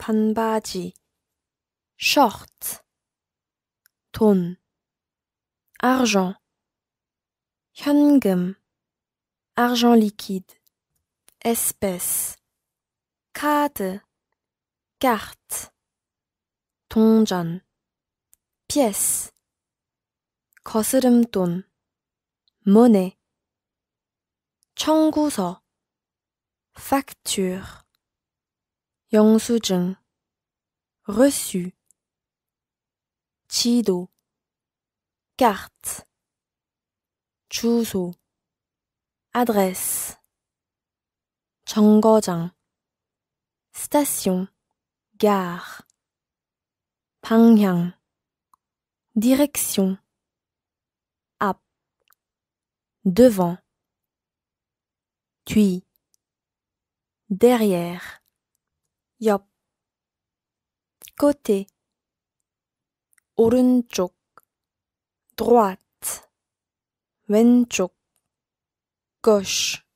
Panbaji. Short. Ton. Argent. Hyangem. Argent liquide. Espèce. Carte. Carte. Tonjan. Pièce. 거스름돈, Monnaie. Changuso. Facture. 영수증 reçu Chido, carte 주소 adresse 정거장 station gare 방향 direction 앞 devant Tui, derrière 옆, côté, 오른쪽, droite, 왼쪽, gauche.